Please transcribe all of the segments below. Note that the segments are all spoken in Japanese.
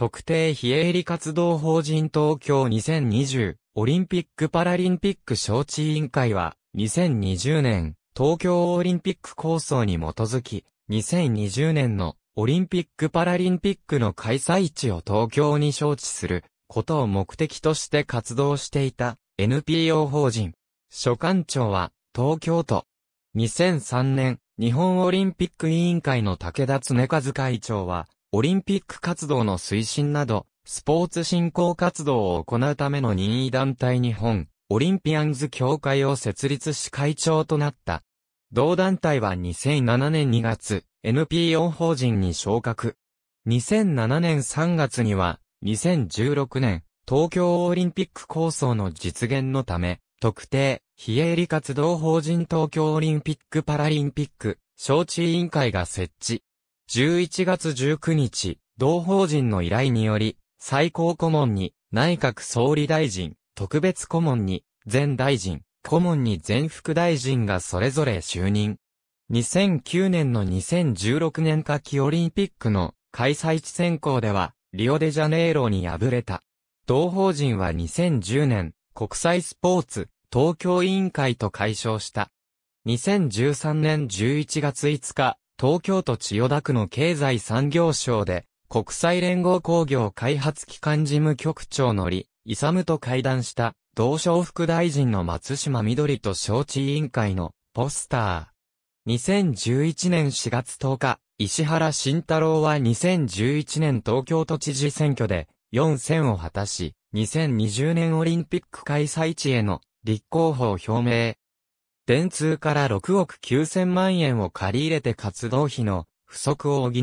特定非営利活動法人東京2020オリンピック・パラリンピック招致委員会は2020年東京オリンピック構想に基づき2020年のオリンピック・パラリンピックの開催地を東京に招致することを目的として活動していた NPO 法人。所管庁は東京都。2003年日本オリンピック委員会の武田恒和会長はオリンピック活動の推進など、スポーツ振興活動を行うための任意団体日本、オリンピアンズ協会を設立し会長となった。同団体は2007年2月、NPO 法人に昇格。2007年3月には、2016年、東京オリンピック構想の実現のため、特定、非営利活動法人東京オリンピック・パラリンピック、招致委員会が設置。11月19日、同法人の依頼により、最高顧問に、内閣総理大臣、特別顧問に、前大臣、顧問に前副大臣がそれぞれ就任。2009年の2016年夏季オリンピックの開催地選考では、リオデジャネイロに敗れた。同法人は2010年、国際スポーツ、東京委員会と解消した。2013年11月5日、東京都千代田区の経済産業省で、国際連合工業開発機関事務局長のり、サムと会談した、同省副大臣の松島緑と招致委員会のポスター。2011年4月10日、石原慎太郎は2011年東京都知事選挙で4選を果たし、2020年オリンピック開催地への立候補を表明。電通から6億9000万円を借り入れて活動費の不足を補い、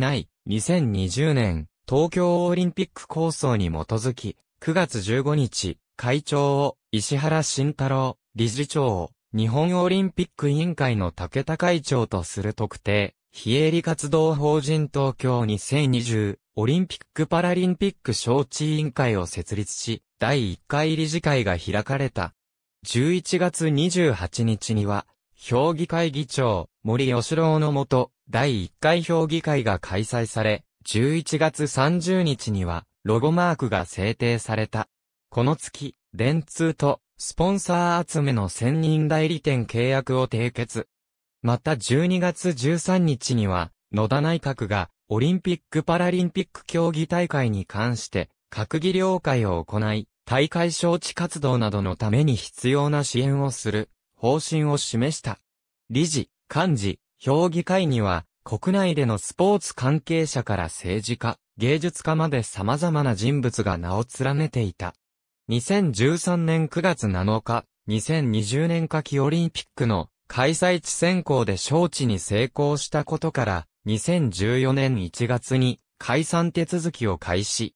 2020年、東京オリンピック構想に基づき、9月15日、会長を石原慎太郎、理事長を日本オリンピック委員会の竹田会長とする特定、非営利活動法人東京2020オリンピック・パラリンピック招致委員会を設立し、第1回理事会が開かれた。11月28日には、評議会議長、森吉郎のもと、第1回評議会が開催され、11月30日には、ロゴマークが制定された。この月、電通と、スポンサー集めの専任代理店契約を締結。また12月13日には、野田内閣が、オリンピック・パラリンピック競技大会に関して、閣議了解を行い、大会招致活動などのために必要な支援をする方針を示した。理事、幹事、評議会には、国内でのスポーツ関係者から政治家、芸術家まで様々な人物が名を連ねていた。2013年9月7日、2020年夏季オリンピックの開催地選考で招致に成功したことから、2014年1月に解散手続きを開始。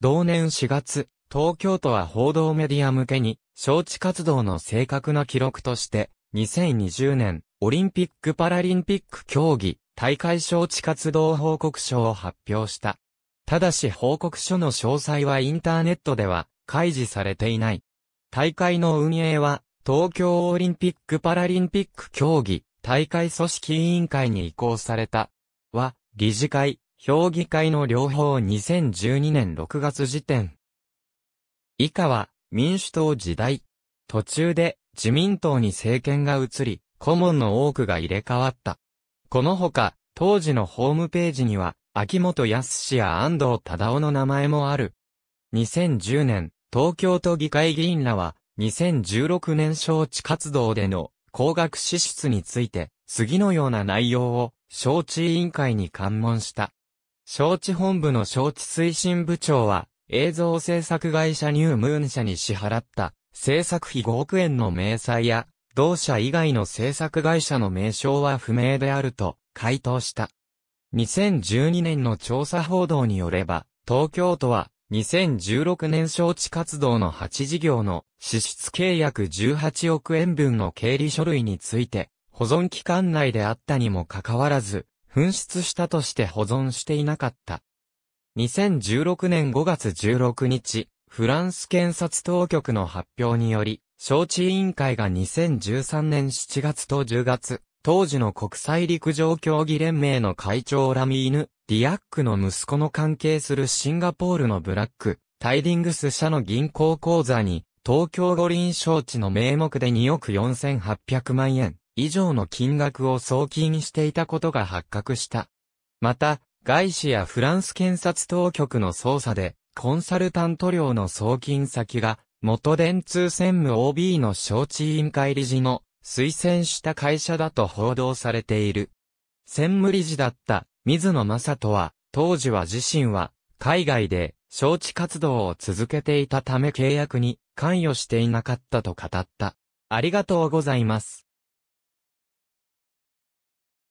同年4月、東京都は報道メディア向けに、招致活動の正確な記録として、2020年、オリンピック・パラリンピック競技、大会招致活動報告書を発表した。ただし報告書の詳細はインターネットでは、開示されていない。大会の運営は、東京オリンピック・パラリンピック競技、大会組織委員会に移行された。は、理事会、評議会の両方2012年6月時点。以下は民主党時代。途中で自民党に政権が移り、顧問の多くが入れ替わった。このほか、当時のホームページには、秋元康や安藤忠夫の名前もある。2010年、東京都議会議員らは、2016年招致活動での高額支出について、次のような内容を、招致委員会に関問した。招致本部の招致推進部長は、映像制作会社ニュームーン社に支払った制作費5億円の明細や、同社以外の制作会社の名称は不明であると回答した。2012年の調査報道によれば、東京都は2016年招致活動の8事業の支出契約18億円分の経理書類について、保存期間内であったにもかかわらず、紛失したとして保存していなかった。2016年5月16日、フランス検察当局の発表により、招致委員会が2013年7月と10月、当時の国際陸上競技連盟の会長ラミーヌ・ディアックの息子の関係するシンガポールのブラック、タイディングス社の銀行口座に、東京五輪招致の名目で2億4800万円以上の金額を送金していたことが発覚した。また、外資やフランス検察当局の捜査で、コンサルタント料の送金先が、元電通専務 OB の招致委員会理事の推薦した会社だと報道されている。専務理事だった水野正人は、当時は自身は海外で招致活動を続けていたため契約に関与していなかったと語った。ありがとうございます。